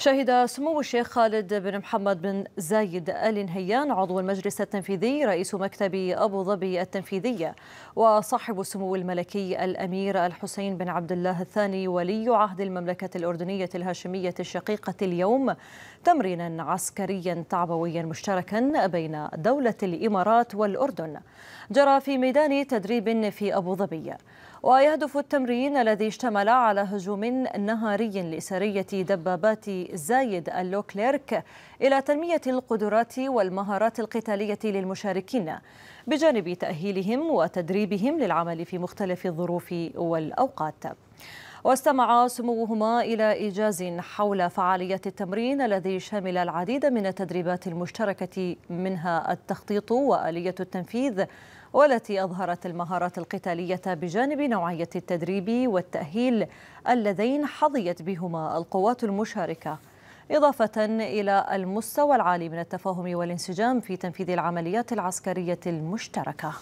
شهد سمو الشيخ خالد بن محمد بن زايد آل نهيان عضو المجلس التنفيذي رئيس مكتب أبو ظبي التنفيذية وصاحب السمو الملكي الأمير الحسين بن عبد الله الثاني ولي عهد المملكة الأردنية الهاشمية الشقيقة اليوم تمرينا عسكريا تعبويا مشتركا بين دولة الإمارات والأردن جرى في ميدان تدريب في أبو ظبي ويهدف التمرين الذي اشتمل على هجوم نهاري لسرية دبابات زايد اللوكليرك إلى تنمية القدرات والمهارات القتالية للمشاركين بجانب تأهيلهم وتدريبهم للعمل في مختلف الظروف والأوقات. واستمع سموهما إلى إيجاز حول فعالية التمرين الذي شمل العديد من التدريبات المشتركة منها التخطيط وآلية التنفيذ والتي أظهرت المهارات القتالية بجانب نوعية التدريب والتأهيل اللذين حظيت بهما القوات المشاركة إضافة إلى المستوى العالي من التفاهم والانسجام في تنفيذ العمليات العسكرية المشتركة